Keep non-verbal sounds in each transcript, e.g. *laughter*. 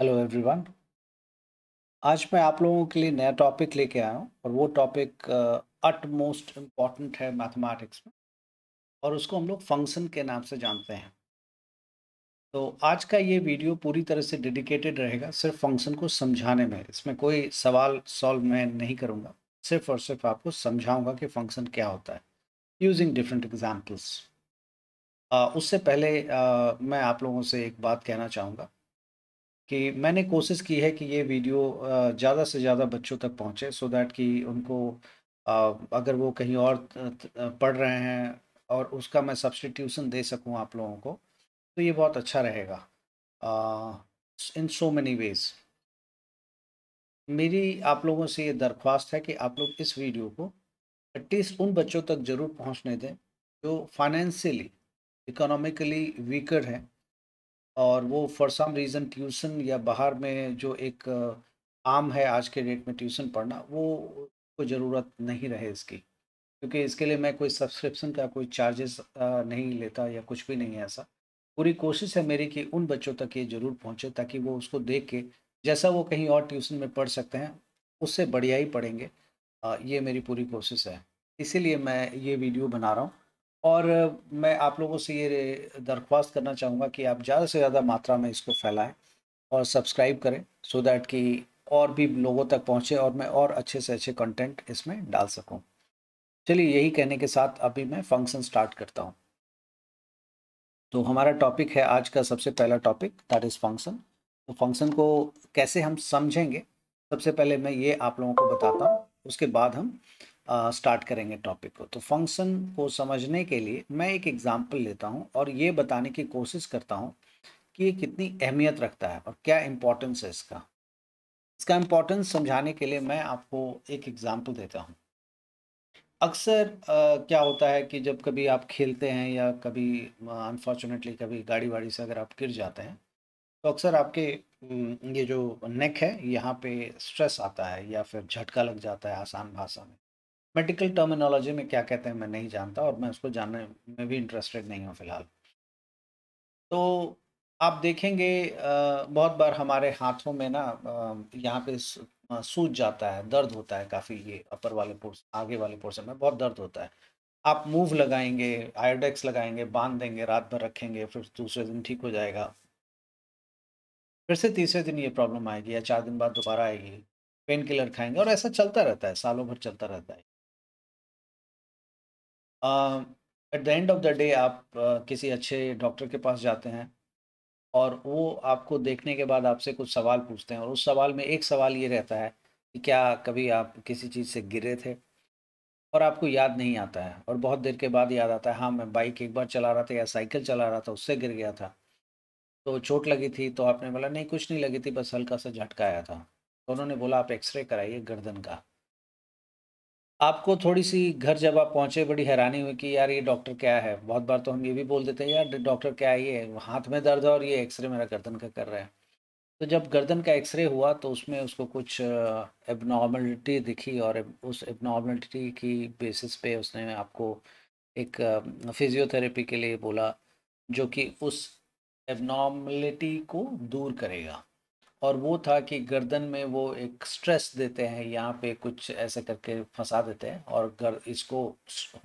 Hello everyone आज मैं आप लोगों के लिए नया टॉपिक लेके आया हूँ और वो टॉपिक अट मोस्ट इम्पॉर्टेंट है मैथमेटिक्स में और उसको हम लोग फंक्शन के नाम से जानते हैं तो आज का ये वीडियो पूरी तरह से डेडिकेटेड रहेगा सिर्फ फंक्शन को समझाने में इसमें कोई सवाल सॉल्व मैं नहीं करूँगा सिर्फ और सिर्फ आपको समझाऊँगा कि फंक्शन क्या होता है यूजिंग डिफरेंट एग्जाम्पल्स उससे पहले uh, मैं आप लोगों से एक बात कहना चाहूँगा कि मैंने कोशिश की है कि ये वीडियो ज़्यादा से ज़्यादा बच्चों तक पहुँचे सो दैट कि उनको अगर वो कहीं और पढ़ रहे हैं और उसका मैं सब्सटीट्यूशन दे सकूँ आप लोगों को तो ये बहुत अच्छा रहेगा इन सो मैनी वेज़ मेरी आप लोगों से ये दरख्वास्त है कि आप लोग इस वीडियो को एटलीस्ट उन बच्चों तक ज़रूर पहुँचने दें जो फाइनेंशियली इकोनॉमिकली वीकर हैं और वो फॉर सम रीज़न ट्यूशन या बाहर में जो एक आम है आज के डेट में ट्यूशन पढ़ना वो को ज़रूरत नहीं रहे इसकी क्योंकि इसके लिए मैं कोई सब्सक्रिप्शन का कोई चार्जेस नहीं लेता या कुछ भी नहीं है ऐसा पूरी कोशिश है मेरी कि उन बच्चों तक ये ज़रूर पहुँचे ताकि वो उसको देख के जैसा वो कहीं और ट्यूशन में पढ़ सकते हैं उससे बढ़िया ही पढ़ेंगे ये मेरी पूरी कोशिश है इसीलिए मैं ये वीडियो बना रहा हूँ और मैं आप लोगों से ये दरख्वास्त करना चाहूँगा कि आप ज़्यादा से ज़्यादा मात्रा में इसको फैलाएं और सब्सक्राइब करें सो दैट कि और भी लोगों तक पहुँचे और मैं और अच्छे से अच्छे कंटेंट इसमें डाल सकूँ चलिए यही कहने के साथ अभी मैं फंक्शन स्टार्ट करता हूँ तो हमारा टॉपिक है आज का सबसे पहला टॉपिक दैट इज़ फंक्शन तो फंक्शन को कैसे हम समझेंगे सबसे पहले मैं ये आप लोगों को बताता हूँ उसके बाद हम स्टार्ट करेंगे टॉपिक को तो फंक्शन को समझने के लिए मैं एक एग्जाम्पल लेता हूँ और ये बताने की कोशिश करता हूँ कि ये कितनी अहमियत रखता है और क्या इम्पोर्टेंस है इसका इसका इम्पोर्टेंस समझाने के लिए मैं आपको एक एग्ज़ाम्पल देता हूँ अक्सर क्या होता है कि जब कभी आप खेलते हैं या कभी अनफॉर्चुनेटली कभी गाड़ी वाड़ी से अगर आप गिर जाते हैं तो अक्सर आपके ये जो नेक है यहाँ पे स्ट्रेस आता है या फिर झटका लग जाता है आसान भाषा में मेडिकल टर्मिनोलॉजी में क्या कहते हैं मैं नहीं जानता और मैं उसको जानने में भी इंटरेस्टेड नहीं हूँ फिलहाल तो आप देखेंगे बहुत बार हमारे हाथों में ना यहाँ पे सूज जाता है दर्द होता है काफ़ी ये अपर वाले पोर्स आगे वाले पोर्सन में बहुत दर्द होता है आप मूव लगाएंगे आयोडेक्स लगाएंगे बांध देंगे रात भर रखेंगे फिर दूसरे दिन ठीक हो जाएगा फिर से तीसरे दिन ये प्रॉब्लम आएगी या चार दिन बाद दोबारा आएगी पेन किलर खाएंगे और ऐसा चलता रहता है सालों भर चलता रहता है at the end of the day आप uh, किसी अच्छे डॉक्टर के पास जाते हैं और वो आपको देखने के बाद आपसे कुछ सवाल पूछते हैं और उस सवाल में एक सवाल ये रहता है कि क्या कभी आप किसी चीज़ से गिरे थे और आपको याद नहीं आता है और बहुत देर के बाद याद आता है हाँ मैं बाइक एक बार चला रहा था या साइकिल चला रहा था उससे गिर गया था तो चोट लगी थी तो आपने बोला नहीं कुछ नहीं लगी थी बस हल्का सा झटका आया था तो उन्होंने बोला आप एक्सरे कराइए गर्दन का आपको थोड़ी सी घर जब आप पहुंचे बड़ी हैरानी हुई कि यार ये डॉक्टर क्या है बहुत बार तो हम ये भी बोल देते हैं यार डॉक्टर क्या है ये हाथ में दर्द है और ये एक्सरे मेरा गर्दन का कर रहा है तो जब गर्दन का एक्सरे हुआ तो उसमें उसको कुछ एबनॉर्मलिटी दिखी और उस एबनॉर्मलिटी की बेसिस पे उसने आपको एक फिजियोथेरेपी के लिए बोला जो कि उस एबनॉर्मलिटी को दूर करेगा और वो था कि गर्दन में वो एक स्ट्रेस देते हैं यहाँ पे कुछ ऐसे करके फंसा देते हैं और गर इसको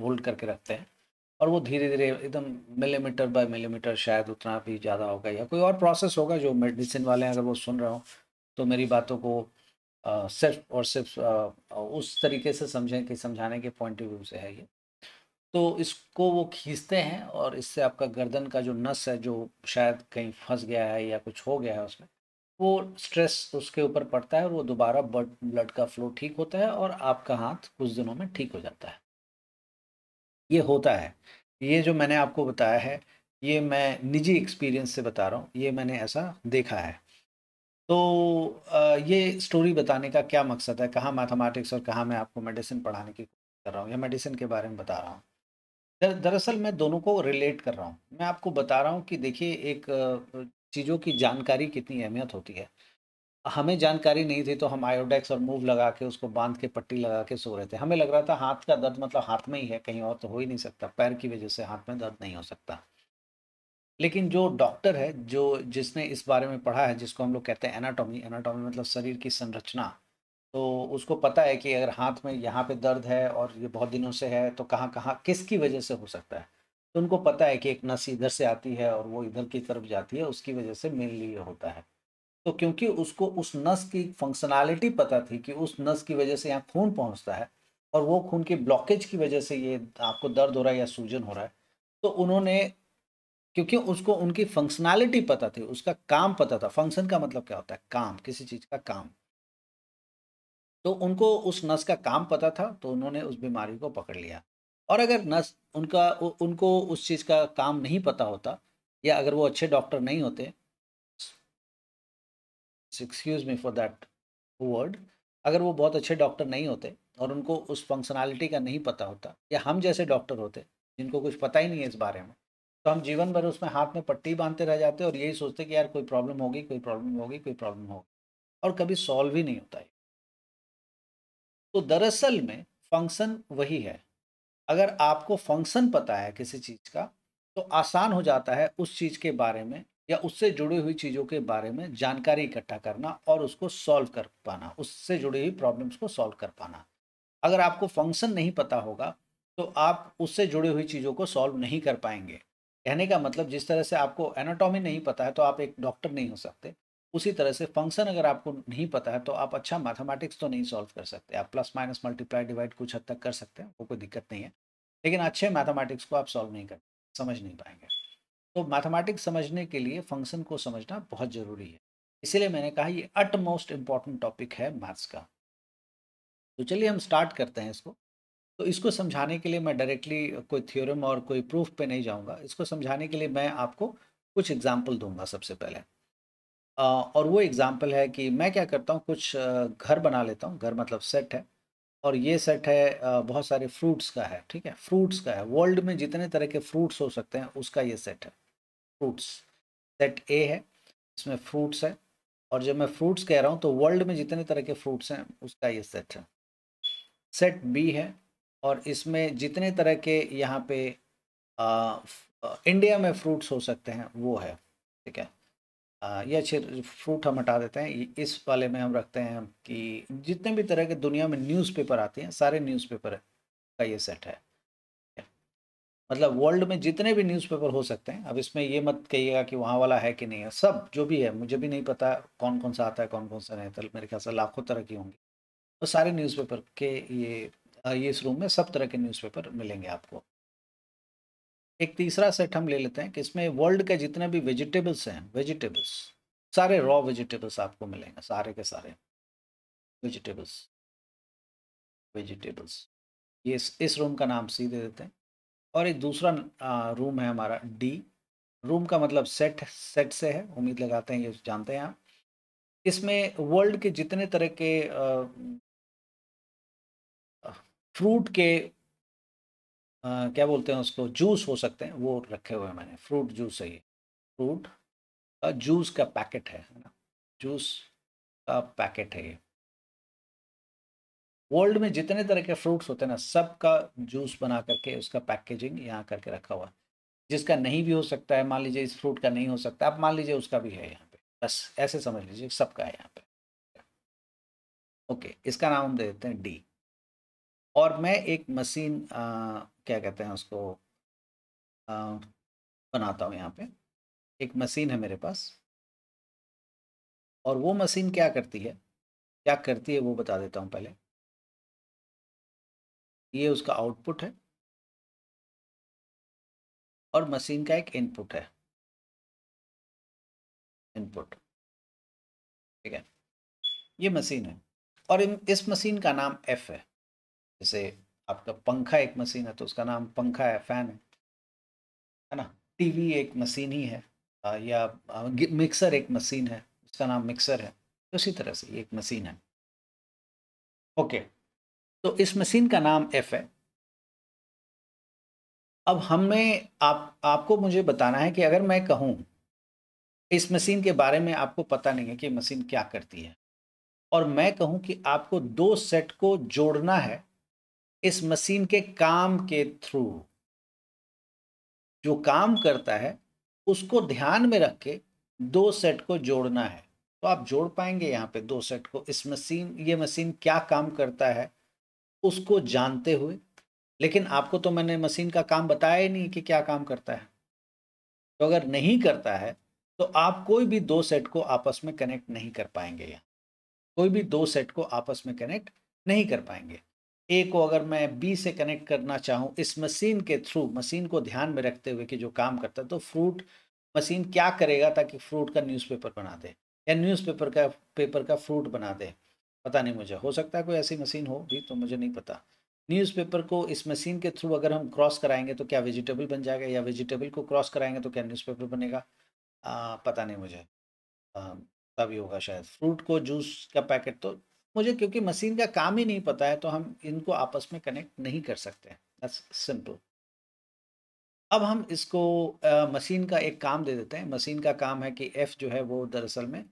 होल्ड करके रखते हैं और वो धीरे धीरे एकदम मिलीमीटर बाय मिलीमीटर शायद उतना भी ज़्यादा होगा या कोई और प्रोसेस होगा जो मेडिसिन वाले हैं अगर वो सुन रहे हो तो मेरी बातों को आ, सिर्फ और सिर्फ आ, उस तरीके से समझें कि समझाने के पॉइंट ऑफ व्यू से है ये तो इसको वो खींचते हैं और इससे आपका गर्दन का जो नस है जो शायद कहीं फंस गया है या कुछ हो गया है उसमें वो स्ट्रेस उसके ऊपर पड़ता है और वो दोबारा ब्लड का फ्लो ठीक होता है और आपका हाथ कुछ दिनों में ठीक हो जाता है ये होता है ये जो मैंने आपको बताया है ये मैं निजी एक्सपीरियंस से बता रहा हूँ ये मैंने ऐसा देखा है तो ये स्टोरी बताने का क्या मकसद है कहाँ मैथमेटिक्स और कहाँ मैं आपको मेडिसिन पढ़ाने की कोशिश कर रहा हूँ या मेडिसिन के बारे में बता रहा हूँ दरअसल मैं दोनों को रिलेट कर रहा हूँ मैं आपको बता रहा हूँ कि देखिए एक चीज़ों की जानकारी कितनी अहमियत होती है हमें जानकारी नहीं थी तो हम आयोडेक्स और मूव लगा के उसको बांध के पट्टी लगा के सो रहे थे हमें लग रहा था हाथ का दर्द मतलब हाथ में ही है कहीं और तो हो ही नहीं सकता पैर की वजह से हाथ में दर्द नहीं हो सकता लेकिन जो डॉक्टर है जो जिसने इस बारे में पढ़ा है जिसको हम लोग कहते हैं एनाटॉमी एनाटॉमी मतलब शरीर की संरचना तो उसको पता है कि अगर हाथ में यहाँ पे दर्द है और ये बहुत दिनों से है तो कहाँ कहाँ किसकी वजह से हो सकता है तो उनको पता है कि एक नस इधर से आती है और वो इधर की तरफ जाती है उसकी वजह से मेनली ये होता है तो क्योंकि उसको उस नस की फंक्शनैलिटी पता थी कि उस नस की वजह से यहाँ खून पहुँचता है और वो खून के ब्लॉकेज की वजह से ये आपको दर्द हो रहा है या सूजन हो रहा है तो उन्होंने क्योंकि उसको उनकी फंक्शनैलिटी पता थी उसका काम पता था फंक्शन का मतलब क्या होता है काम किसी चीज़ का काम तो उनको उस नस का काम पता था तो उन्होंने उस बीमारी को पकड़ लिया और अगर नर्स उनका उनको उस चीज़ का काम नहीं पता होता या अगर वो अच्छे डॉक्टर नहीं होते excuse me for that word अगर वो बहुत अच्छे डॉक्टर नहीं होते और उनको उस फंक्शनैलिटी का नहीं पता होता या हम जैसे डॉक्टर होते जिनको कुछ पता ही नहीं है इस बारे में तो हम जीवन भर उसमें हाथ में पट्टी बांधते रह जाते और यही सोचते कि यार कोई प्रॉब्लम होगी कोई प्रॉब्लम होगी कोई प्रॉब्लम होगी और कभी सॉल्व ही नहीं होता है तो दरअसल में फंक्शन वही है अगर आपको फंक्शन पता है किसी चीज़ का तो आसान हो जाता है उस चीज़ के बारे में या उससे जुड़ी हुई चीज़ों के बारे में जानकारी इकट्ठा करना और उसको सॉल्व कर पाना उससे जुड़ी हुई प्रॉब्लम्स को सॉल्व कर पाना अगर आपको फंक्शन नहीं पता होगा तो आप उससे जुड़ी हुई चीज़ों को सॉल्व नहीं कर पाएंगे कहने का मतलब जिस तरह से आपको एनाटॉमी नहीं पता है तो आप एक डॉक्टर नहीं हो सकते उसी तरह से फंक्शन अगर आपको नहीं पता है तो आप अच्छा मैथमेटिक्स तो नहीं सॉल्व कर सकते आप प्लस माइनस मल्टीप्लाई डिवाइड कुछ हद तक कर सकते हैं वो कोई दिक्कत नहीं है लेकिन अच्छे मैथमेटिक्स को आप सॉल्व नहीं कर समझ नहीं पाएंगे तो मैथमेटिक्स समझने के लिए फंक्शन को समझना बहुत ज़रूरी है इसीलिए मैंने कहा ये अट मोस्ट इम्पॉर्टेंट टॉपिक है मैथ्स का तो चलिए हम स्टार्ट करते हैं इसको तो इसको समझाने के लिए मैं डायरेक्टली कोई थियोरम और कोई प्रूफ पे नहीं जाऊंगा इसको समझाने के लिए मैं आपको कुछ एग्जाम्पल दूंगा सबसे पहले और वो एग्ज़ाम्पल है कि मैं क्या करता हूँ कुछ घर बना लेता हूँ घर मतलब सेट है और ये सेट है बहुत सारे फ्रूट्स का है ठीक है फ्रूट्स का है वर्ल्ड में जितने तरह के फ्रूट्स हो सकते हैं उसका ये सेट है फ्रूट्स सेट ए है इसमें फ्रूट्स है और जब मैं फ्रूट्स कह रहा हूँ तो वर्ल्ड में जितने तरह के फ्रूट्स हैं उसका ये सेट है सेट बी है और इसमें जितने तरह के यहाँ पे आ, इंडिया में फ्रूट्स हो सकते हैं वो है ठीक है ये अच्छे फ्रूट हम हटा देते हैं इस वाले में हम रखते हैं कि जितने भी तरह के दुनिया में न्यूज़पेपर आते हैं सारे न्यूज़पेपर का ये सेट है मतलब वर्ल्ड में जितने भी न्यूज़पेपर हो सकते हैं अब इसमें ये मत कहिएगा कि वहाँ वाला है कि नहीं है सब जो भी है मुझे भी नहीं पता कौन कौन सा आता है कौन कौन सा नहीं तो मेरे ख्याल से लाखों तरह की होंगी तो सारे न्यूज़पेपर के ये ये इस रूम में सब तरह के न्यूज़पेपर मिलेंगे आपको एक तीसरा सेट हम ले लेते हैं कि इसमें वर्ल्ड के जितने भी वेजिटेबल्स हैं वेजिटेबल्स सारे रॉ वेजिटेबल्स आपको मिलेंगे सारे के सारे वेजिटेबल्स वेजिटेबल्स ये इस, इस रूम का नाम सी दे देते हैं और एक दूसरा रूम है हमारा डी रूम का मतलब सेट सेट से है उम्मीद लगाते हैं ये जानते हैं आप इसमें वर्ल्ड के जितने तरह के आ, फ्रूट के आ, क्या बोलते हैं उसको जूस हो सकते हैं वो रखे हुए हैं मैंने फ्रूट जूस है ये फ्रूट का जूस का पैकेट है ना जूस का पैकेट है ये वर्ल्ड में जितने तरह के फ्रूट्स होते हैं ना सब का जूस बना करके उसका पैकेजिंग यहाँ करके रखा हुआ जिसका नहीं भी हो सकता है मान लीजिए इस फ्रूट का नहीं हो सकता आप मान लीजिए उसका भी है यहाँ पे बस ऐसे समझ लीजिए सबका है यहाँ पे ओके इसका नाम हम दे देते हैं डी और मैं एक मशीन क्या कहते हैं उसको आ, बनाता हूँ यहाँ पे एक मशीन है मेरे पास और वो मशीन क्या करती है क्या करती है वो बता देता हूँ पहले ये उसका आउटपुट है और मशीन का एक इनपुट है इनपुट ठीक है ये मशीन है और इस मशीन का नाम एफ है जैसे आपका पंखा एक मशीन है तो उसका नाम पंखा है फैन है है ना टीवी एक मशीन ही है या मिक्सर एक मशीन है उसका नाम मिक्सर है तो उसी तरह से एक मशीन है ओके तो इस मशीन का नाम एफ है अब हमें आप आपको मुझे बताना है कि अगर मैं कहूँ इस मशीन के बारे में आपको पता नहीं है कि मशीन क्या करती है और मैं कहूँ कि आपको दो सेट को जोड़ना है इस मशीन के काम के थ्रू जो काम करता है उसको ध्यान में रख के दो सेट को जोड़ना है तो आप जोड़ पाएंगे यहाँ पे दो सेट को इस मशीन ये मशीन क्या काम करता है उसको जानते हुए लेकिन आपको तो मैंने मशीन का काम बताया ही नहीं कि क्या काम करता है तो अगर नहीं करता है तो आप कोई भी दो सेट को आपस में कनेक्ट नहीं कर पाएंगे यहाँ कोई भी दो सेट को आपस में कनेक्ट नहीं कर पाएंगे ए को अगर मैं बी से कनेक्ट करना चाहूँ इस मशीन के थ्रू मशीन को ध्यान में रखते हुए कि जो काम करता है तो फ्रूट मशीन क्या करेगा ताकि फ्रूट का न्यूज़पेपर बना दे या न्यूज़पेपर का पेपर का फ्रूट बना दे पता नहीं मुझे हो सकता है कोई ऐसी मशीन हो भी तो मुझे नहीं पता न्यूज़पेपर को इस मशीन के थ्रू अगर हम क्रॉस कराएंगे तो क्या वेजिटेबल बन जाएगा या वेजिटेबल को क्रॉस कराएंगे तो क्या न्यूज़पेपर बनेगा आ, पता नहीं मुझे तभी होगा शायद फ्रूट को जूस का पैकेट तो मुझे क्योंकि मशीन का काम ही नहीं पता है तो हम इनको आपस में कनेक्ट नहीं कर सकते दैट्स सिंपल अब हम इसको मशीन का एक काम दे देते हैं मशीन का काम है कि एफ़ जो है वो दरअसल में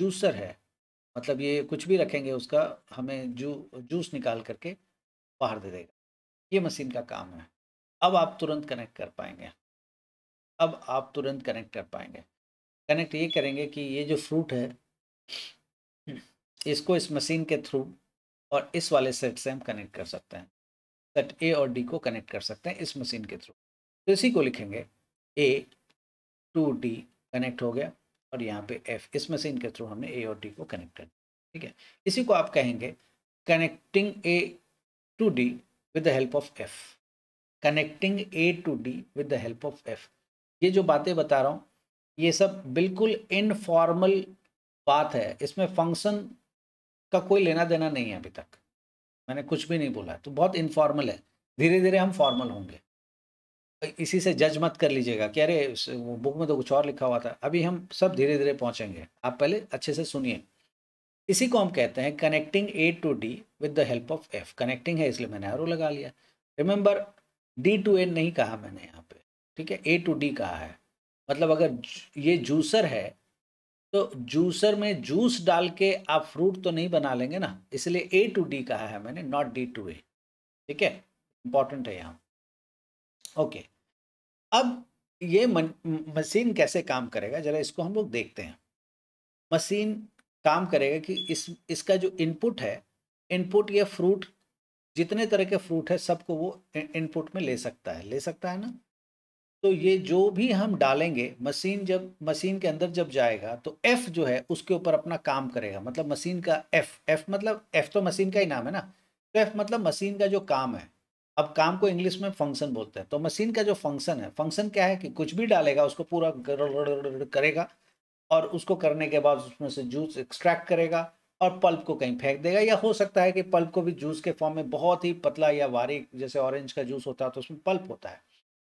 जूसर है मतलब ये कुछ भी रखेंगे उसका हमें जू जूस निकाल करके बाहर दे देगा ये मशीन का काम है अब आप तुरंत कनेक्ट कर पाएंगे अब आप तुरंत कनेक्ट कर पाएंगे कनेक्ट ये करेंगे कि ये जो फ्रूट है इसको इस मशीन के थ्रू और इस वाले सेट से हम कनेक्ट कर सकते हैं सेट ए और डी को कनेक्ट कर सकते हैं इस मशीन के थ्रू तो इसी को लिखेंगे ए टू डी कनेक्ट हो गया और यहाँ पे एफ इस मशीन के थ्रू हमने ए और डी को कनेक्ट कर दिया ठीक है इसी को आप कहेंगे connecting A to D with the help of F connecting A to D with the help of F ये जो बातें बता रहा हूँ ये सब बिल्कुल इनफॉर्मल बात है इसमें फंक्शन का कोई लेना देना नहीं है अभी तक मैंने कुछ भी नहीं बोला तो बहुत इनफॉर्मल है धीरे धीरे हम फॉर्मल होंगे इसी से जज मत कर लीजिएगा कि अरे बुक में तो कुछ और लिखा हुआ था अभी हम सब धीरे धीरे पहुंचेंगे आप पहले अच्छे से सुनिए इसी को हम कहते हैं connecting A to D with the help of F connecting है इसलिए मैंने आरो लगा लिया रिमेंबर डी टू ए नहीं कहा मैंने यहाँ पे ठीक है ए टू डी कहा है मतलब अगर ये जूसर है तो जूसर में जूस डाल के आप फ्रूट तो नहीं बना लेंगे ना इसलिए ए टू डी कहा है मैंने नॉट डी टू ए ठीक है इंपॉर्टेंट है यहाँ ओके अब ये मशीन कैसे काम करेगा जरा इसको हम लोग देखते हैं मशीन काम करेगा कि इस इसका जो इनपुट है इनपुट ये फ्रूट जितने तरह के फ्रूट है सबको वो इनपुट में ले सकता है ले सकता है ना तो ये जो भी हम डालेंगे मशीन जब मशीन के अंदर जब जाएगा तो एफ़ जो है उसके ऊपर अपना काम करेगा मतलब मशीन का एफ़ एफ़ मतलब एफ़ तो मशीन का ही नाम है ना तो एफ़ मतलब मशीन का जो काम है अब काम को इंग्लिश में फंक्शन बोलते हैं तो मशीन का जो फंक्शन है फंक्शन क्या है कि कुछ भी डालेगा उसको पूरा करेगा और उसको करने के बाद उसमें से जूस एक्सट्रैक्ट करेगा और पल्प को कहीं फेंक देगा या हो सकता है कि पल्प को भी जूस के फॉर्म में बहुत ही पतला या वारी जैसे ऑरेंज का जूस होता है तो उसमें पल्प होता है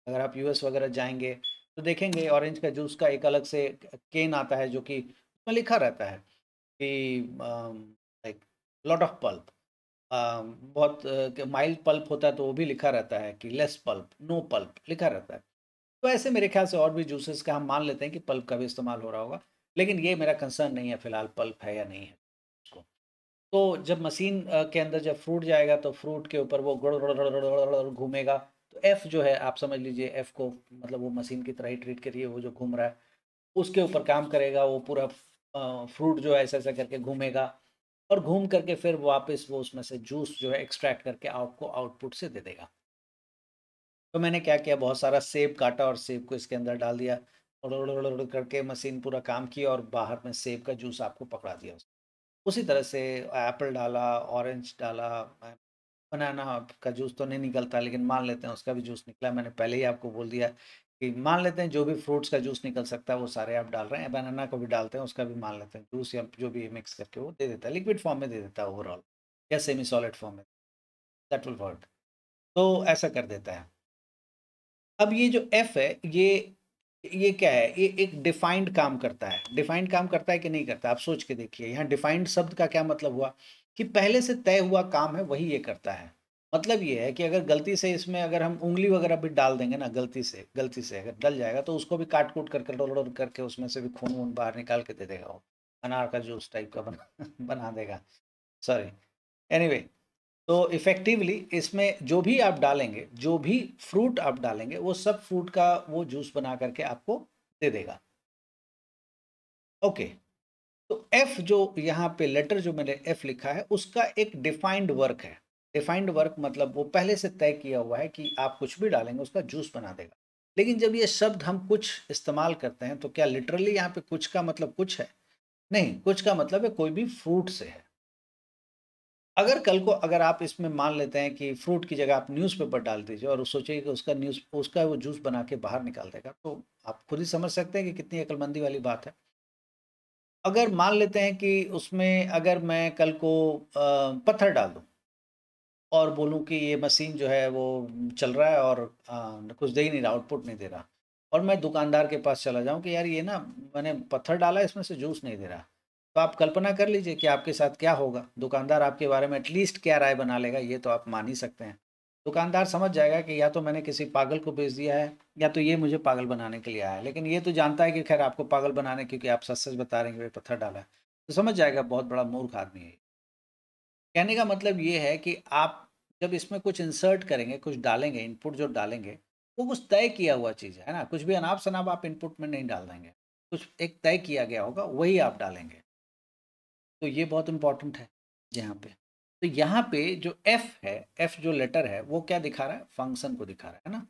अगर आप यूएस वगैरह जाएंगे तो देखेंगे ऑरेंज का जूस का एक अलग से केन आता है जो कि उसमें लिखा रहता है कि लाइक लॉट ऑफ पल्प बहुत माइल्ड पल्प होता है तो वो भी लिखा रहता है कि लेस पल्प नो पल्प लिखा रहता है तो ऐसे मेरे ख्याल से और भी जूसेस का हम मान लेते हैं कि पल्प का भी इस्तेमाल हो रहा होगा लेकिन ये मेरा कंसर्न नहीं है फिलहाल पल्प है या नहीं है उसको तो जब मशीन के अंदर जब फ्रूट जाएगा तो फ्रूट के ऊपर वो घूमेगा एफ जो है आप समझ लीजिए एफ को मतलब वो मशीन की तरह ही ट्रीट करिए वो जो घूम रहा है उसके ऊपर काम करेगा वो पूरा फ्रूट जो है ऐसा ऐसा करके घूमेगा और घूम करके फिर वापस वो उसमें से जूस जो है एक्सट्रैक्ट करके आपको आउटपुट से दे देगा तो मैंने क्या किया बहुत सारा सेब काटा और सेब को इसके अंदर डाल दिया और करके मशीन पूरा काम किया और बाहर में सेब का जूस आपको पकड़ा दिया उसी तरह से एप्पल डाला ऑरेंज डाला बनाना आपका जूस तो नहीं निकलता लेकिन मान लेते हैं उसका भी जूस निकला मैंने पहले ही आपको बोल दिया कि मान लेते हैं जो भी फ्रूट्स का जूस निकल सकता है वो सारे आप डाल रहे हैं बनाना को भी डालते हैं उसका भी मान लेते हैं जूस या जो भी मिक्स करके वो दे देता है लिक्विड फॉर्म में दे देता है ओवरऑल या सेमी सॉलिड फॉर्म में दैट विल वर्क तो ऐसा कर देता है अब ये जो एफ है ये ये क्या है ये एक डिफाइंड काम करता है डिफाइंड काम करता है कि नहीं करता आप सोच के देखिए यहाँ डिफाइंड शब्द का क्या मतलब हुआ कि पहले से तय हुआ काम है वही ये करता है मतलब ये है कि अगर गलती से इसमें अगर हम उंगली वगैरह भी डाल देंगे ना गलती से गलती से अगर डल जाएगा तो उसको भी काट कूट करके डोल करके उसमें से भी खून वून बाहर निकाल के दे देगा वो अनार का जूस टाइप का बना *laughs* बना देगा सॉरी एनीवे तो इफ़ेक्टिवली इसमें जो भी आप डालेंगे जो भी फ्रूट आप डालेंगे वो सब फ्रूट का वो जूस बना करके आपको दे देगा ओके okay, तो एफ जो यहाँ पे लेटर जो मैंने एफ लिखा है उसका एक डिफाइंड वर्क है डिफाइंड वर्क मतलब वो पहले से तय किया हुआ है कि आप कुछ भी डालेंगे उसका जूस बना देगा लेकिन जब ये शब्द हम कुछ इस्तेमाल करते हैं तो क्या लिटरली यहाँ पे कुछ का मतलब कुछ है नहीं कुछ का मतलब है कोई भी फ्रूट से है अगर कल को अगर आप इसमें मान लेते हैं कि फ्रूट की जगह आप न्यूज़पेपर डाल दीजिए और सोचिए कि उसका न्यूज़ उसका वो जूस बना के बाहर निकाल देगा तो आप खुद ही समझ सकते हैं कि कितनी अकलमंदी वाली बात है अगर मान लेते हैं कि उसमें अगर मैं कल को पत्थर डाल दूँ और बोलूँ कि ये मशीन जो है वो चल रहा है और कुछ दे ही नहीं रहा आउटपुट नहीं दे रहा और मैं दुकानदार के पास चला जाऊं कि यार ये ना मैंने पत्थर डाला इसमें से जूस नहीं दे रहा तो आप कल्पना कर लीजिए कि आपके साथ क्या होगा दुकानदार आपके बारे में एटलीस्ट क्या राय बना लेगा ये तो आप मान ही सकते हैं दुकानदार समझ जाएगा कि या तो मैंने किसी पागल को बेच दिया है या तो ये मुझे पागल बनाने के लिए आया है लेकिन ये तो जानता है कि खैर आपको पागल बनाने क्योंकि आप सच सच बता रहे हैं कि पत्थर डाला है तो समझ जाएगा बहुत बड़ा मूर्ख आदमी है कहने का मतलब ये है कि आप जब इसमें कुछ इंसर्ट करेंगे कुछ डालेंगे इनपुट जो डालेंगे वो कुछ तय किया हुआ चीज़ है ना कुछ भी अनाप शनाप आप इनपुट में नहीं डाल देंगे कुछ एक तय किया गया होगा वही आप डालेंगे तो ये बहुत इम्पोर्टेंट है यहाँ पे तो यहाँ पे जो f है f जो लेटर है वो क्या दिखा रहा है फंक्शन को दिखा रहा है ना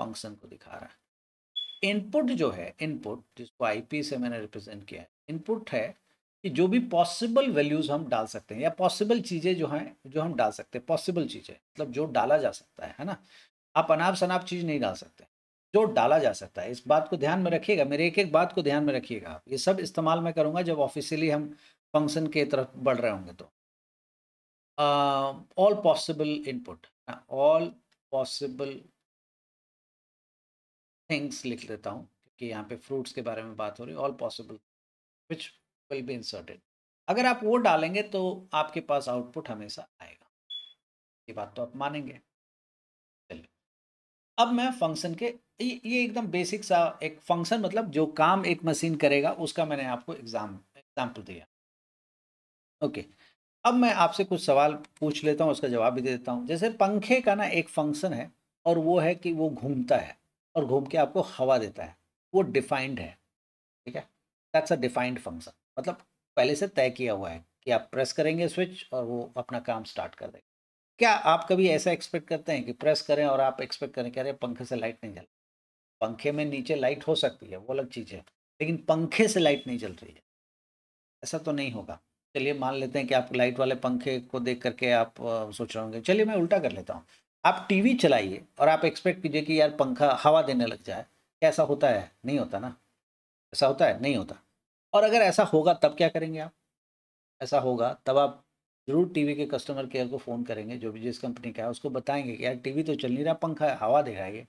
फंक्शन को दिखा रहा है इनपुट जो है इनपुट जिसको पी से मैंने रिप्रेजेंट किया है इनपुट है कि जो भी पॉसिबल वैल्यूज हम डाल सकते हैं या पॉसिबल चीज़ें जो हैं जो हम डाल सकते हैं पॉसिबल चीज़ें मतलब जो डाला जा सकता है है ना आप अनाप शनाप चीज़ नहीं डाल सकते जो डाला जा सकता है इस बात को ध्यान में रखिएगा मेरे एक एक बात को ध्यान में रखिएगा आप ये सब इस्तेमाल मैं करूँगा जब ऑफिशियली हम फंक्शन के तरफ बढ़ रहे होंगे तो uh, all possible input uh, all possible things लिख लेता हूँ क्योंकि यहाँ पे फ्रूट्स के बारे में बात हो रही है all possible which will be inserted अगर आप वो डालेंगे तो आपके पास आउटपुट हमेशा आएगा ये बात तो आप मानेंगे चलिए अब मैं फंक्शन के ये, एकदम बेसिक सा एक फंक्शन मतलब जो काम एक मशीन करेगा उसका मैंने आपको एग्जाम एग्जाम्पल दिया ओके okay. अब मैं आपसे कुछ सवाल पूछ लेता हूँ उसका जवाब भी दे देता हूँ जैसे पंखे का ना एक फंक्शन है और वो है कि वो घूमता है और घूम के आपको हवा देता है वो डिफाइंड है ठीक है दैट्स अ डिफाइंड फंक्शन मतलब पहले से तय किया हुआ है कि आप प्रेस करेंगे स्विच और वो अपना काम स्टार्ट कर देगा क्या आप कभी ऐसा एक्सपेक्ट करते हैं कि प्रेस करें और आप एक्सपेक्ट करें कि अरे पंखे से लाइट नहीं जल पंखे में नीचे लाइट हो सकती है वो अलग चीज़ है लेकिन पंखे से लाइट नहीं जल रही है ऐसा तो नहीं होगा चलिए मान लेते हैं कि आप लाइट वाले पंखे को देख करके आप सोच रहे होंगे चलिए मैं उल्टा कर लेता हूँ आप टीवी चलाइए और आप एक्सपेक्ट कीजिए कि यार पंखा हवा देने लग जाए ऐसा होता है नहीं होता ना ऐसा होता है नहीं होता और अगर ऐसा होगा तब क्या करेंगे आप ऐसा होगा तब आप जरूर टीवी के कस्टमर केयर को फ़ोन करेंगे जो भी जिस कंपनी का है उसको बताएंगे कि यार टीवी तो चल नहीं रहा पंखा हवा दे रहा है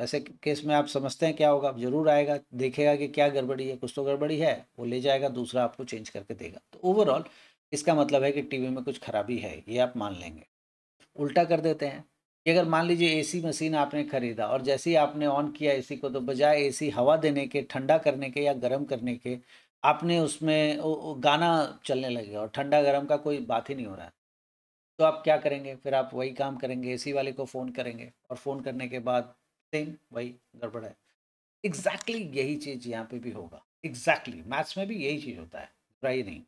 ऐसे केस में आप समझते हैं क्या होगा आप जरूर आएगा देखेगा कि क्या गड़बड़ी है कुछ तो गड़बड़ी है वो ले जाएगा दूसरा आपको चेंज करके देगा तो ओवरऑल इसका मतलब है कि टीवी में कुछ खराबी है ये आप मान लेंगे उल्टा कर देते हैं कि अगर मान लीजिए एसी मशीन आपने ख़रीदा और जैसे ही आपने ऑन किया ए को तो बजाय ए हवा देने के ठंडा करने के या गर्म करने के आपने उसमें गाना चलने लगे और ठंडा गर्म का कोई बात ही नहीं हो रहा है तो आप क्या करेंगे फिर आप वही काम करेंगे एसी वाले को फ़ोन करेंगे और फ़ोन करने के बाद सेम वही गड़बड़ है एग्जैक्टली exactly यही चीज यहाँ पे भी होगा एग्जैक्टली exactly, मैथ्स में भी यही चीज होता है ही नहीं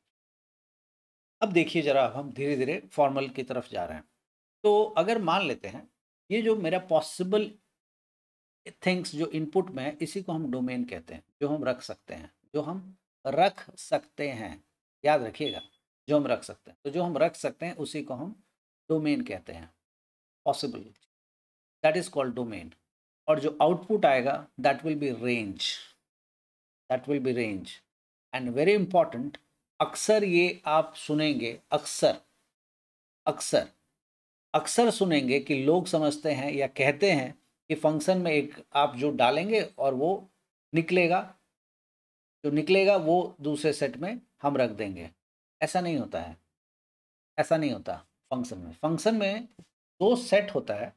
अब देखिए जरा अब हम धीरे धीरे फॉर्मल की तरफ जा रहे हैं तो अगर मान लेते हैं ये जो मेरा पॉसिबल थिंग्स जो इनपुट में है इसी को हम डोमेन कहते हैं जो हम रख सकते हैं जो हम रख सकते हैं याद रखिएगा जो हम रख सकते हैं तो जो हम रख सकते हैं उसी को हम डोमेन कहते हैं possible that is called domain और जो आउटपुट आएगा that will be range that will be range and very important अक्सर ये आप सुनेंगे अक्सर अक्सर अक्सर सुनेंगे कि लोग समझते हैं या कहते हैं कि फंक्शन में एक आप जो डालेंगे और वो निकलेगा जो निकलेगा वो दूसरे सेट में हम रख देंगे ऐसा नहीं होता है ऐसा नहीं होता फंक्शन में फंक्शन में दो सेट होता है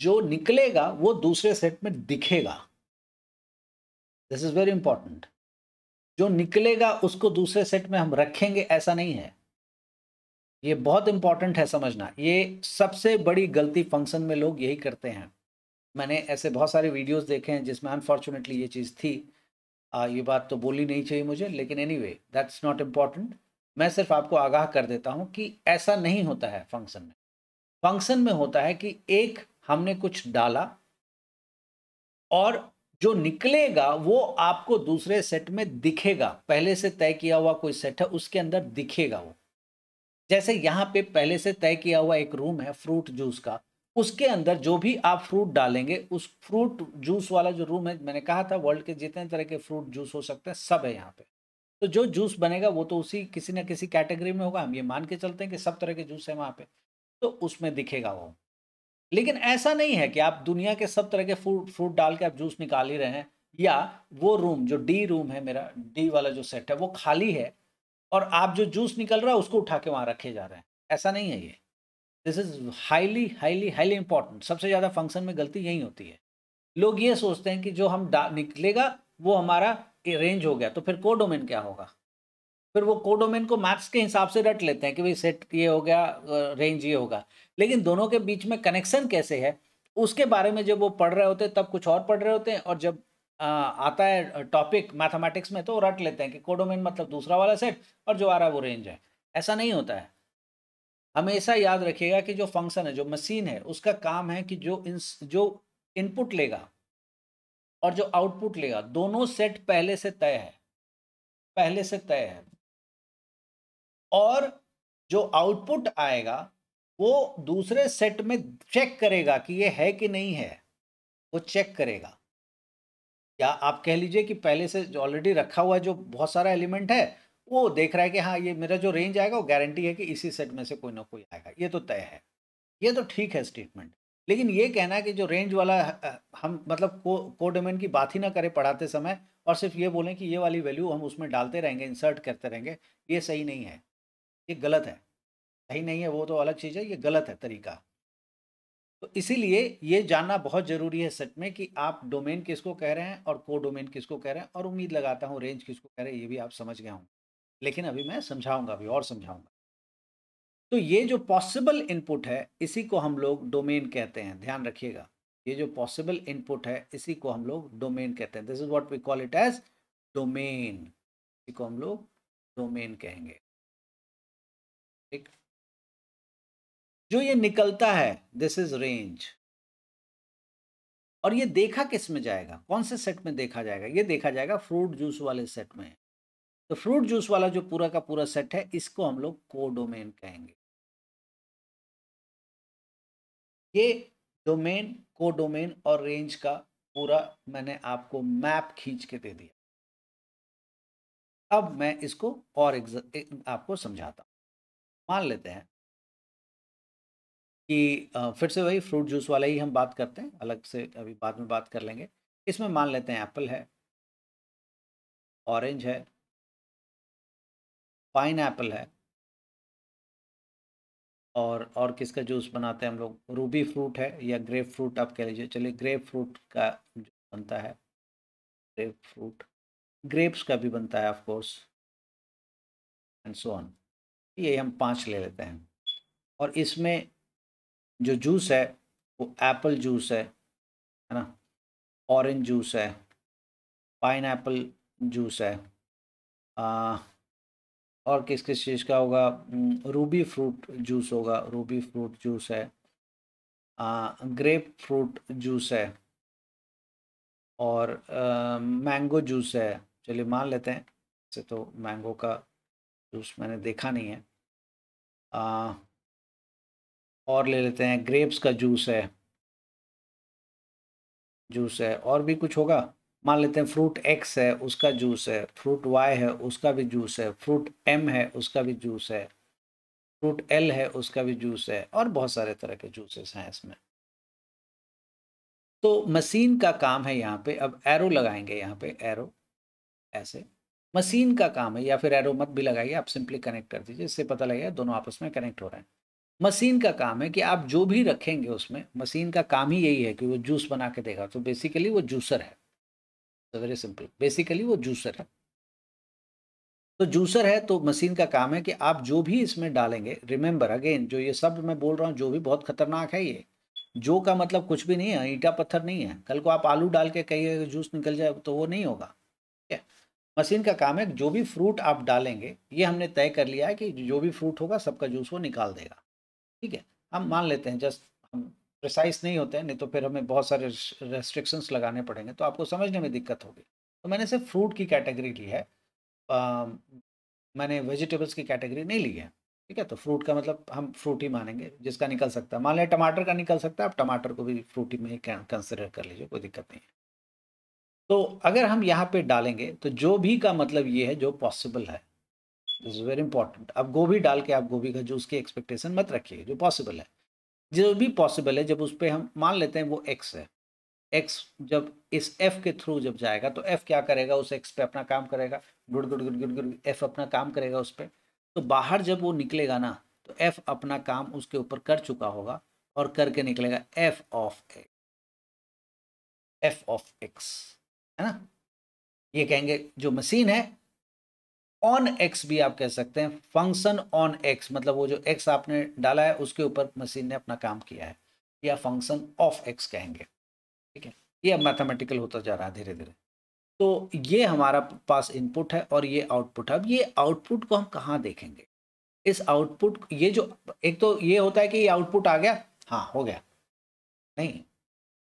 जो निकलेगा वो दूसरे सेट में दिखेगा दिस इज वेरी इंपॉर्टेंट जो निकलेगा उसको दूसरे सेट में हम रखेंगे ऐसा नहीं है ये बहुत इंपॉर्टेंट है समझना ये सबसे बड़ी गलती फंक्शन में लोग यही करते हैं मैंने ऐसे बहुत सारे वीडियोस देखे हैं जिसमें अनफॉर्चुनेटली ये चीज़ थी आ, ये बात तो बोली नहीं चाहिए मुझे लेकिन anyway that's not important मैं सिर्फ आपको आगाह कर देता हूँ कि ऐसा नहीं होता है फंक्शन में फंक्शन में होता है कि एक हमने कुछ डाला और जो निकलेगा वो आपको दूसरे सेट में दिखेगा पहले से तय किया हुआ कोई सेट है उसके अंदर दिखेगा वो जैसे यहाँ पे पहले से तय किया हुआ एक रूम है फ्रूट जूस का उसके अंदर जो भी आप फ्रूट डालेंगे उस फ्रूट जूस वाला जो रूम है मैंने कहा था वर्ल्ड के जितने तरह के फ्रूट जूस हो सकते हैं सब है यहाँ पे तो जो जूस बनेगा वो तो उसी किसी न किसी कैटेगरी में होगा हम ये मान के चलते हैं कि सब तरह के जूस है वहाँ पे तो उसमें दिखेगा वो लेकिन ऐसा नहीं है कि आप दुनिया के सब तरह के फ्रूट फ्रूट डाल के आप जूस निकाल ही रहे हैं या वो रूम जो डी रूम है मेरा डी वाला जो सेट है वो खाली है और आप जो जूस निकल रहा है उसको उठा के वहाँ रखे जा रहे हैं ऐसा नहीं है ये this is highly highly highly important सबसे ज़्यादा फंक्शन में गलती यही होती है लोग ये सोचते हैं कि जो हम निकलेगा वो हमारा रेंज हो गया तो फिर कोडोमेन क्या होगा फिर वो कोडोमेन को मैप्स के हिसाब से रट लेते हैं कि भाई सेट ये हो गया रेंज ये होगा लेकिन दोनों के बीच में कनेक्शन कैसे है उसके बारे में जब वो पढ़ रहे होते हैं तब कुछ और पढ़ रहे होते हैं और जब आ, आता है टॉपिक मैथमेटिक्स में तो रट लेते हैं कि कोडोमेन मतलब दूसरा वाला सेट और जो आ रहा है वो रेंज है ऐसा नहीं होता है हमेशा याद रखिएगा कि जो फंक्शन है जो मशीन है उसका काम है कि जो इन जो इनपुट लेगा और जो आउटपुट लेगा दोनों सेट पहले से तय है पहले से तय है और जो आउटपुट आएगा वो दूसरे सेट में चेक करेगा कि ये है कि नहीं है वो चेक करेगा या आप कह लीजिए कि पहले से जो ऑलरेडी रखा हुआ जो बहुत सारा एलिमेंट है वो देख रहा है कि हाँ ये मेरा जो रेंज आएगा वो गारंटी है कि इसी सेट में से कोई ना कोई आएगा ये तो तय है ये तो ठीक है स्टेटमेंट लेकिन ये कहना कि जो रेंज वाला हम मतलब को डोमेन की बात ही ना करें पढ़ाते समय और सिर्फ ये बोलें कि ये वाली वैल्यू हम उसमें डालते रहेंगे इंसर्ट करते रहेंगे ये सही नहीं है ये गलत है सही नहीं है वो तो अलग चीज़ है ये गलत है तरीका तो इसीलिए ये जानना बहुत ज़रूरी है सच में कि आप डोमेन किसको कह रहे हैं और को डोमेन किसको कह रहे हैं और उम्मीद लगाता हूँ रेंज किसको कह रहे हैं ये भी आप समझ गए होंगे लेकिन अभी मैं समझाऊंगा अभी और समझाऊंगा तो ये जो पॉसिबल इनपुट है इसी को हम लोग डोमेन कहते हैं ध्यान रखिएगा ये जो पॉसिबल इनपुट है इसी को हम लोग डोमेन कहते हैं this is what we call it as domain इसी को हम लोग डोमेन कहेंगे ठीक जो ये निकलता है दिस इज रेंज और ये देखा किस में जाएगा कौन से सेट में देखा जाएगा ये देखा जाएगा फ्रूट जूस वाले सेट में तो फ्रूट जूस वाला जो पूरा का पूरा सेट है इसको हम लोग को डोमेन कहेंगे ये डोमेन कोडोमेन और रेंज का पूरा मैंने आपको मैप खींच के दे दिया अब मैं इसको और आपको समझाता हूं मान लेते हैं कि फिर से वही फ्रूट जूस वाला ही हम बात करते हैं अलग से अभी बाद में बात कर लेंगे इसमें मान लेते हैं एप्पल है ऑरेंज है पाइन एप्पल है और और किसका जूस बनाते हैं हम लोग रूबी फ्रूट है या ग्रेप फ्रूट आप कह लीजिए चलिए ग्रेप फ्रूट का बनता है ग्रेप फ्रूट ग्रेप्स का भी बनता है of course and so on ये हम पाँच ले लेते हैं और इसमें जो जूस है वो एप्पल जूस है है ना ऑरेंज जूस है पाइन एप्पल जूस है आ, और किस किस चीज़ का होगा रूबी फ्रूट जूस होगा रूबी फ्रूट जूस है आ, ग्रेप फ्रूट जूस है और आ, मैंगो जूस है चलिए मान लेते हैं से तो मैंगो का जूस मैंने देखा नहीं है आ, और ले लेते हैं ग्रेप्स का जूस है जूस है और भी कुछ होगा मान लेते हैं फ्रूट एक्स है उसका जूस है फ्रूट वाई है उसका भी जूस है फ्रूट एम है उसका भी जूस है फ्रूट एल है उसका भी जूस है और बहुत सारे तरह के जूसेस हैं इसमें तो मशीन का काम है यहाँ पे अब एरो लगाएंगे यहाँ पे एरो ऐसे मशीन का काम है या फिर एरो मत भी लगाइए आप सिंपली कनेक्ट कर दीजिए इससे पता लगेगा दोनों आपस में कनेक्ट हो रहे हैं मशीन का काम है कि आप जो भी रखेंगे उसमें मशीन का काम ही यही है कि वो जूस बना के देगा तो बेसिकली वो जूसर है वेरी सिंपल बेसिकली वो जूसर है तो जूसर है तो मशीन का काम है कि आप जो भी इसमें डालेंगे रिमेंबर अगेन जो ये सब मैं बोल रहा हूँ जो भी बहुत खतरनाक है ये जो का मतलब कुछ भी नहीं है ईटा पत्थर नहीं है कल को आप आलू डाल के कहिए जूस निकल जाए तो वो नहीं होगा ठीक है मशीन का काम है जो भी फ्रूट आप डालेंगे ये हमने तय कर लिया है कि जो भी फ्रूट होगा सबका जूस वो निकाल देगा ठीक है हम मान लेते हैं जस्ट हम प्रिसाइज नहीं होते हैं नहीं तो फिर हमें बहुत सारे रेस्ट्रिक्शंस लगाने पड़ेंगे तो आपको समझने में दिक्कत होगी तो मैंने सिर्फ फ्रूट की कैटेगरी ली है आ, मैंने वेजिटेबल्स की कैटेगरी नहीं ली है ठीक है तो फ्रूट का मतलब हम फ्रूट ही मानेंगे जिसका निकल सकता है मान लें टमाटर का निकल सकता है आप टमाटर को भी फ्रूट ही में कंसिडर कर लीजिए कोई दिक्कत नहीं है तो अगर हम यहाँ पे डालेंगे तो जो भी का मतलब ये है जो पॉसिबल है दिस इज वेरी इंपॉर्टेंट अब गोभी डाल के आप गोभी का जो उसकी एक्सपेक्टेशन मत रखिए जो पॉसिबल है जो भी पॉसिबल है जब उस पर हम मान लेते हैं वो एक्स है एक्स जब इस एफ के थ्रू जब जाएगा तो एफ क्या करेगा उस एक्स पे अपना काम करेगा गुड़ गुड़ गुड़ गुड़ गुड़ एफ अपना काम करेगा उस पर तो बाहर जब वो निकलेगा ना तो एफ अपना काम उसके ऊपर कर चुका होगा और करके निकलेगा f of x f of x है ना ये कहेंगे जो मशीन है ऑन एक्स भी आप कह सकते हैं फंक्शन ऑन एक्स मतलब वो जो एक्स आपने डाला है उसके ऊपर मशीन ने अपना काम किया है या फंक्शन ऑफ एक्स कहेंगे ठीक है ये अब मैथमेटिकल होता जा रहा है धीरे धीरे तो ये हमारा पास इनपुट है और ये आउटपुट है अब ये आउटपुट को हम कहाँ देखेंगे इस आउटपुट ये जो एक तो ये होता है कि ये आउटपुट आ गया हाँ हो गया नहीं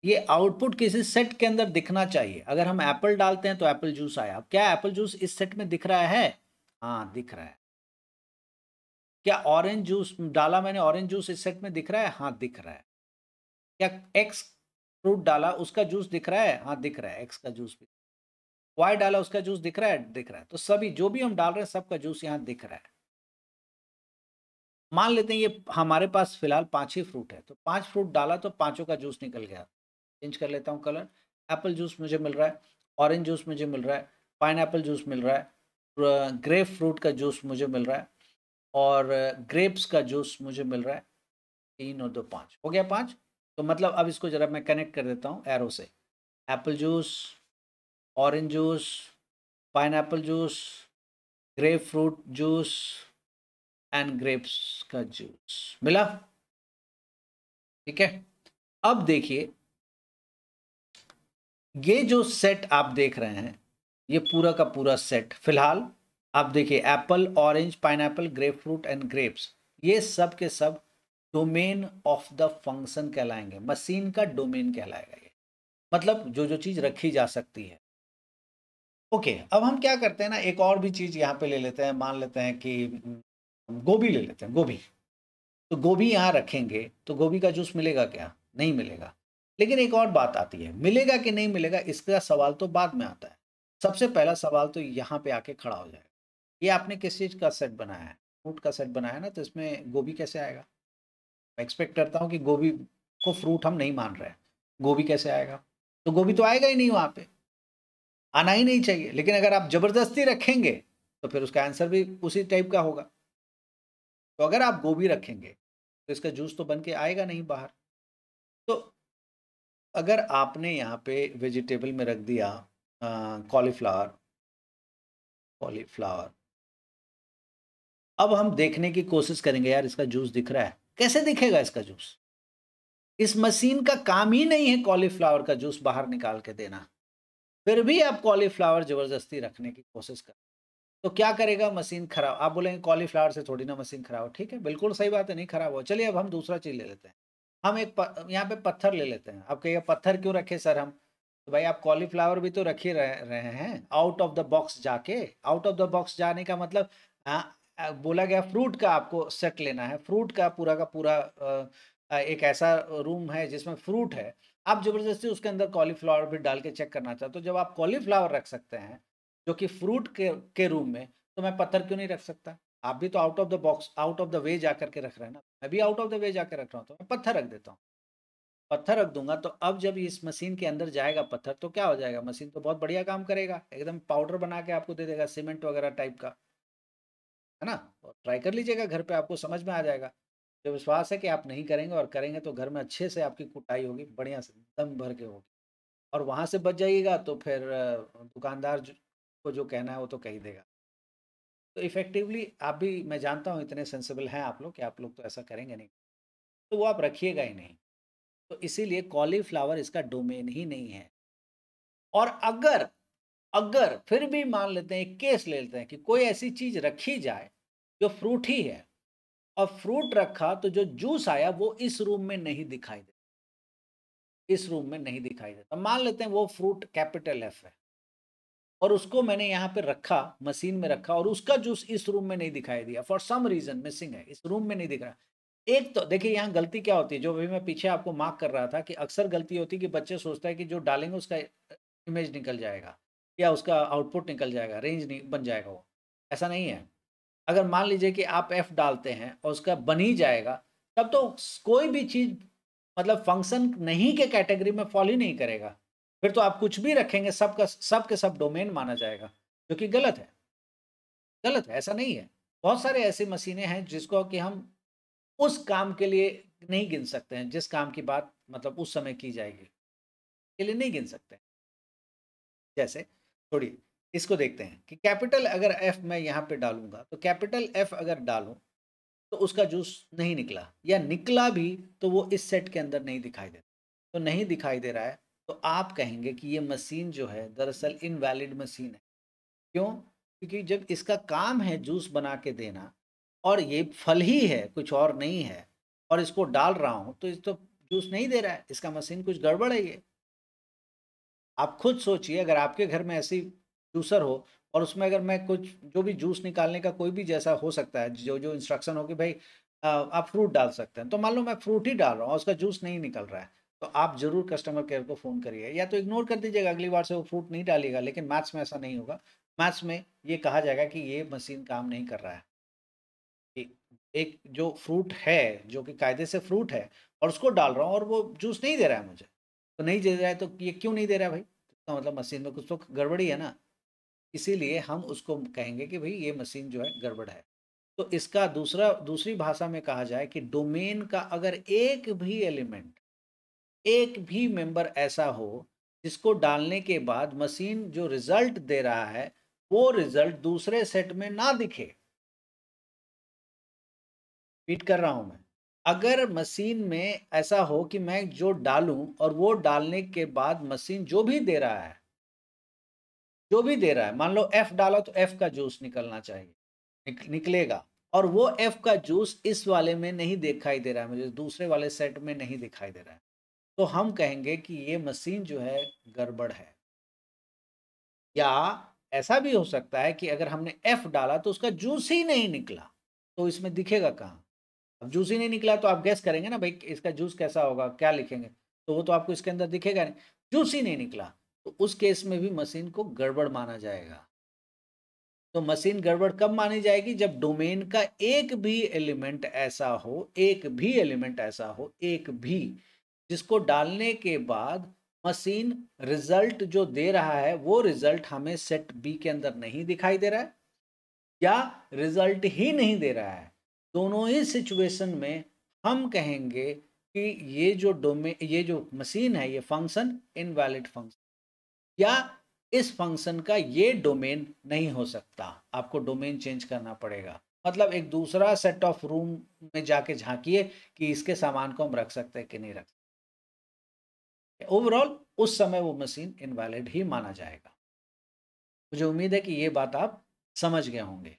ये आउटपुट किसी सेट के अंदर दिखना चाहिए अगर हम एप्पल डालते हैं तो एप्पल जूस आया अब क्या एप्पल जूस इस सेट में दिख रहा है हाँ दिख रहा है क्या ऑरेंज जूस डाला मैंने ऑरेंज जूस इस सेट में दिख रहा है हाँ दिख रहा है क्या एक्स फ्रूट डाला उसका जूस दिख रहा है हाँ दिख रहा है एक्स का जूस भी वाई डाला उसका जूस दिख रहा है दिख रहा है तो सभी जो भी हम डाल रहे हैं सबका जूस यहाँ दिख रहा है मान लेते हैं ये हमारे पास फिलहाल पांच ही फ्रूट है तो पांच फ्रूट डाला तो पांचों का जूस निकल गया चेंज कर लेता हूँ कलर एप्पल जूस मुझे मिल रहा है ऑरेंज जूस मुझे मिल रहा है पाइन जूस मिल रहा है ग्रेप फ्रूट का जूस मुझे मिल रहा है और ग्रेप्स का जूस मुझे मिल रहा है तीन और दो पाँच हो गया पाँच तो मतलब अब इसको ज़रा मैं कनेक्ट कर देता हूँ एरो से apple juice orange juice pine juice grapefruit juice and grapes का जूस मिला ठीक है अब देखिए ये जो सेट आप देख रहे हैं ये पूरा का पूरा सेट फिलहाल आप देखिए apple orange pineapple grapefruit and grapes ये सब के सब डोमेन ऑफ द फंक्शन कहलाएंगे मशीन का डोमेन कहलाएगा ये मतलब जो जो चीज़ रखी जा सकती है ओके अब हम क्या करते हैं ना एक और भी चीज़ यहाँ पे ले लेते हैं मान लेते हैं कि गोभी ले लेते हैं गोभी तो गोभी यहाँ रखेंगे तो गोभी का जूस मिलेगा क्या नहीं मिलेगा लेकिन एक और बात आती है मिलेगा कि नहीं मिलेगा इसका सवाल तो बाद में आता है सबसे पहला सवाल तो यहाँ पे आके खड़ा हो जाएगा ये आपने किस चीज़ का सेट बनाया है फ्रूट का सेट बनाया ना तो इसमें गोभी कैसे आएगा मैं एक्सपेक्ट करता हूँ कि गोभी को फ्रूट हम नहीं मान रहे गोभी कैसे आएगा तो गोभी तो आएगा ही नहीं वहाँ पे आना ही नहीं चाहिए लेकिन अगर आप ज़बरदस्ती रखेंगे तो फिर उसका आंसर भी उसी टाइप का होगा तो अगर आप गोभी रखेंगे तो इसका जूस तो बन के आएगा नहीं बाहर तो अगर आपने यहाँ पे वेजिटेबल में रख दिया कॉलीफ्लावर कॉलीफ्लावर अब हम देखने की कोशिश करेंगे यार इसका जूस दिख रहा है कैसे दिखेगा इसका जूस इस मशीन का काम ही नहीं है कॉलीफ्लावर का जूस बाहर निकाल के देना फिर भी आप कॉलीफ्लावर ज़बरदस्ती रखने की कोशिश कर तो क्या करेगा मशीन खराब आप बोलेंगे कॉलीफ्लावर से थोड़ी ना मशीन खराब हो ठीक है बिल्कुल सही बात है नहीं खराब हो चलिए अब हम दूसरा चीज़ ले लेते हैं हम एक यहाँ पे पत्थर ले लेते हैं आप कहिए पत्थर क्यों रखे सर हम तो भाई आप कॉलीफ्लावर भी तो रख ही रह, रहे हैं आउट ऑफ द बॉक्स जाके आउट ऑफ द बॉक्स जाने का मतलब आ, आ, बोला गया फ्रूट का आपको सेट लेना है फ्रूट का पूरा का पूरा आ, एक ऐसा रूम है जिसमें फ्रूट है आप जबरदस्ती उसके अंदर कॉलीफ्लावर भी डाल के चेक करना चाहते हो तो जब आप कॉलीफ्लावर रख सकते हैं जो कि फ्रूट के के रूम में तो मैं पत्थर क्यों नहीं रख सकता आप भी तो out of the box out of the way जा करके रख रहे हैं ना मैं भी आउट ऑफ द वे जा कर रख रहा हूँ तो मैं पत्थर रख देता हूँ पत्थर रख दूंगा तो अब जब इस मशीन के अंदर जाएगा पत्थर तो क्या हो जाएगा मशीन तो बहुत बढ़िया काम करेगा एकदम पाउडर बना के आपको दे देगा सीमेंट वगैरह टाइप का है ना और ट्राई कर लीजिएगा घर पे आपको समझ में आ जाएगा जो विश्वास है कि आप नहीं करेंगे और करेंगे तो घर में अच्छे से आपकी कुटाई होगी बढ़िया से दम भर के होगी और वहाँ से बच जाइएगा तो फिर दुकानदार को जो कहना है वो तो कह देगा तो इफेक्टिवली आप भी मैं जानता हूँ इतने सेंसिबल हैं आप लोग कि आप लोग तो ऐसा करेंगे नहीं तो वो आप रखिएगा ही नहीं तो इसीलिए कॉलीफ्लावर इसका डोमेन ही नहीं है और अगर अगर फिर भी मान लेते हैं केस ले लेते हैं कि कोई ऐसी चीज रखी जाए जो फ्रूट ही है और फ्रूट रखा तो जो जूस आया वो इस रूम में नहीं दिखाई दे इस रूम में नहीं दिखाई देता मान लेते हैं वो फ्रूट कैपिटल एफ है और उसको मैंने यहाँ पे रखा मशीन में रखा और उसका जूस इस रूम में नहीं दिखाई दिया फॉर सम रीजन मिसिंग है इस रूम में नहीं दिख रहा एक तो देखिए यहाँ गलती क्या होती है जो अभी मैं पीछे आपको मार्क कर रहा था कि अक्सर गलती होती है कि बच्चे सोचता है कि जो डालेंगे उसका इमेज निकल जाएगा या उसका आउटपुट निकल जाएगा रेंज नहीं बन जाएगा वो ऐसा नहीं है अगर मान लीजिए कि आप एफ डालते हैं और उसका बन ही जाएगा तब तो कोई भी चीज़ मतलब फंक्शन नहीं के कैटेगरी में फॉल ही नहीं करेगा फिर तो आप कुछ भी रखेंगे सबका सब के सब डोमेन माना जाएगा जो कि गलत है गलत है ऐसा नहीं है बहुत सारे ऐसी मशीनें हैं जिसको कि हम उस काम के लिए नहीं गिन सकते हैं जिस काम की बात मतलब उस समय की जाएगी के लिए नहीं गिन सकते जैसे थोड़ी इसको देखते हैं कि कैपिटल अगर एफ मैं यहाँ पे डालूंगा तो कैपिटल एफ अगर डालूं तो उसका जूस नहीं निकला या निकला भी तो वो इस सेट के अंदर नहीं दिखाई देता तो नहीं दिखाई दे रहा है तो आप कहेंगे कि ये मशीन जो है दरअसल इनवैलिड मशीन है क्यों क्योंकि जब इसका काम है जूस बना के देना और ये फल ही है कुछ और नहीं है और इसको डाल रहा हूँ तो इस तो जूस नहीं दे रहा है इसका मशीन कुछ गड़बड़ है ये आप खुद सोचिए अगर आपके घर में ऐसी जूसर हो और उसमें अगर मैं कुछ जो भी जूस निकालने का कोई भी जैसा हो सकता है जो जो इंस्ट्रक्शन हो कि भाई आप फ्रूट डाल सकते हैं तो मान लो मैं फ्रूट ही डाल रहा हूँ उसका जूस नहीं निकल रहा है तो आप जरूर कस्टमर केयर को फ़ोन करिए या तो इग्नोर कर दीजिएगा अगली बार से वो फ्रूट नहीं डालेगा लेकिन मैथ्स में ऐसा नहीं होगा मैथ्स में ये कहा जाएगा कि ये मशीन काम नहीं कर रहा है एक जो फ्रूट है जो कि कायदे से फ्रूट है और उसको डाल रहा हूँ और वो जूस नहीं दे रहा है मुझे तो नहीं दे रहा है तो ये क्यों नहीं दे रहा है भाई तो मतलब मशीन में कुछ तो गड़बड़ी है ना इसीलिए हम उसको कहेंगे कि भाई ये मशीन जो है गड़बड़ है तो इसका दूसरा दूसरी भाषा में कहा जाए कि डोमेन का अगर एक भी एलिमेंट एक भी मेंबर ऐसा हो जिसको डालने के बाद मशीन जो रिजल्ट दे रहा है वो रिजल्ट दूसरे सेट में ना दिखे रिपीट कर रहा हूं मैं अगर मशीन में ऐसा हो कि मैं जो डालूं और वो डालने के बाद मशीन जो भी दे रहा है जो भी दे रहा है मान लो एफ डाला तो एफ का जूस निकलना चाहिए निक, निकलेगा और वो एफ का जूस इस वाले में नहीं दिखाई दे रहा है मुझे दूसरे वाले सेट में नहीं दिखाई दे रहा है तो हम कहेंगे कि ये मशीन जो है गड़बड़ है या ऐसा भी हो सकता है कि अगर हमने एफ डाला तो उसका जूस ही नहीं निकला तो इसमें दिखेगा कहाँ अब जूस ही नहीं निकला तो आप गैस करेंगे ना भाई इसका जूस कैसा होगा क्या लिखेंगे तो वो तो आपको इसके अंदर दिखेगा नहीं जूस ही नहीं निकला तो उस केस में भी मशीन को गड़बड़ माना जाएगा तो मशीन गड़बड़ कब मानी जाएगी जब डोमेन का एक भी एलिमेंट ऐसा हो एक भी एलिमेंट ऐसा हो एक भी जिसको डालने के बाद मशीन रिजल्ट जो दे रहा है वो रिजल्ट हमें सेट बी के अंदर नहीं दिखाई दे रहा है या रिजल्ट ही नहीं दे रहा है दोनों ही सिचुएशन में हम कहेंगे कि ये जो डोमे ये जो मशीन है ये फंक्शन इनवैलिड फंक्शन या इस फंक्शन का ये डोमेन नहीं हो सकता आपको डोमेन चेंज करना पड़ेगा मतलब एक दूसरा सेट ऑफ रूम में जाके झांकिए कि इसके सामान को हम रख सकते हैं कि नहीं रख सकते ओवरऑल उस समय वो मशीन इनवैलिड ही माना जाएगा मुझे उम्मीद है कि ये बात आप समझ गए होंगे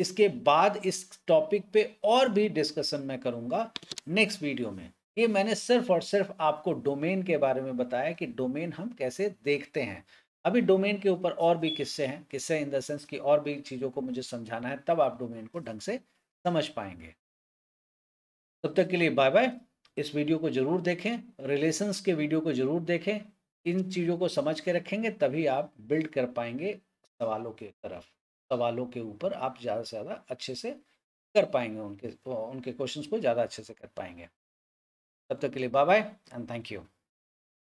इसके बाद इस टॉपिक पे और भी डिस्कशन मैं करूँगा नेक्स्ट वीडियो में ये मैंने सिर्फ और सिर्फ आपको डोमेन के बारे में बताया कि डोमेन हम कैसे देखते हैं अभी डोमेन के ऊपर और भी किस्से हैं किस्से इन द सेंस की और भी चीज़ों को मुझे समझाना है तब आप डोमेन को ढंग से समझ पाएंगे तब तक के लिए बाय बाय इस वीडियो को ज़रूर देखें रिलेशंस के वीडियो को ज़रूर देखें इन चीज़ों को समझ के रखेंगे तभी आप बिल्ड कर पाएंगे सवालों के तरफ सवालों के ऊपर आप ज़्यादा से ज़्यादा अच्छे से कर पाएंगे उनके उनके क्वेश्चंस को ज़्यादा अच्छे से कर पाएंगे तब तक के लिए bye bye and thank you